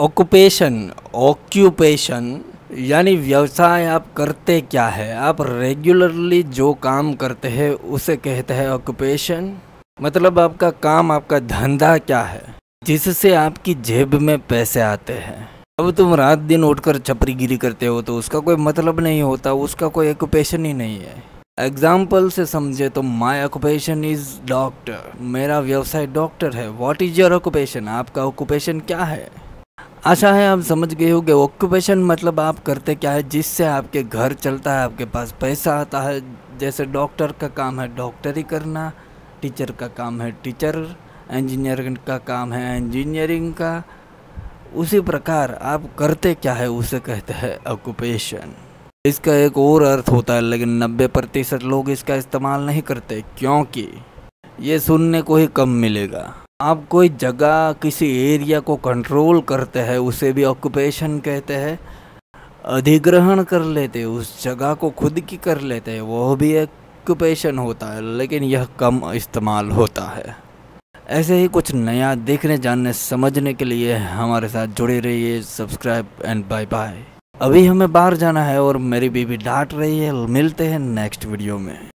occupation occupation यानी व्यवसाय आप करते क्या है आप रेगुलरली जो काम करते हैं उसे कहते हैं ऑक्यूपेशन मतलब आपका काम आपका धंधा क्या है जिससे आपकी जेब में पैसे आते हैं अब तुम रात दिन उठकर छपरीगिरी करते हो तो उसका कोई मतलब नहीं होता उसका कोई ऑक्यूपेशन ही नहीं है एग्जाम्पल से समझे तो माई ऑक्यूपेशन इज़ डॉक्टर मेरा व्यवसाय डॉक्टर है वॉट इज़ योर ऑक्यूपेशन आपका ऑक्यूपेशन क्या है आशा अच्छा है आप समझ गए हो कि ऑक्यूपेशन मतलब आप करते क्या है जिससे आपके घर चलता है आपके पास पैसा आता है जैसे डॉक्टर का काम है डॉक्टरी करना टीचर का काम है टीचर इंजीनियरिंग का काम है इंजीनियरिंग का उसी प्रकार आप करते क्या है उसे कहते हैं ऑक्यूपेशन इसका एक और अर्थ होता है लेकिन नब्बे प्रतिशत लोग इसका इस्तेमाल नहीं करते क्योंकि ये सुनने को ही कम मिलेगा आप कोई जगह किसी एरिया को कंट्रोल करते हैं उसे भी ऑक्यूपेशन कहते हैं अधिग्रहण कर लेते हैं उस जगह को खुद की कर लेते हैं वह भी एक ऑक्यूपेशन होता है लेकिन यह कम इस्तेमाल होता है ऐसे ही कुछ नया देखने जानने समझने के लिए हमारे साथ जुड़े रहिए सब्सक्राइब एंड बाय बाय अभी हमें बाहर जाना है और मेरी बीवी डांट रही है मिलते हैं नेक्स्ट वीडियो में